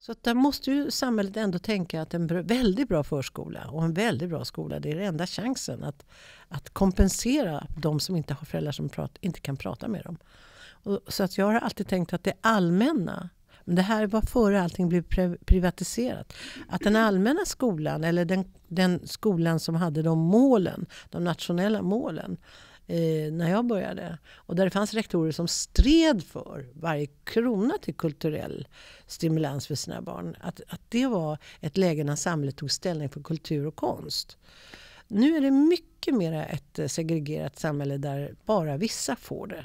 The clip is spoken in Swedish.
Så att där måste ju samhället ändå tänka att en väldigt bra förskola och en väldigt bra skola, det är den enda chansen att, att kompensera de som inte har föräldrar som prat, inte kan prata med dem. Och, så att jag har alltid tänkt att det allmänna, men det här var före allting blev privatiserat, att den allmänna skolan eller den, den skolan som hade de målen, de nationella målen, eh, när jag började. Och där det fanns rektorer som stred för varje krona till kulturell stimulans för sina barn. Att, att det var ett läge när samhället tog ställning för kultur och konst. Nu är det mycket mer ett eh, segregerat samhälle där bara vissa får det.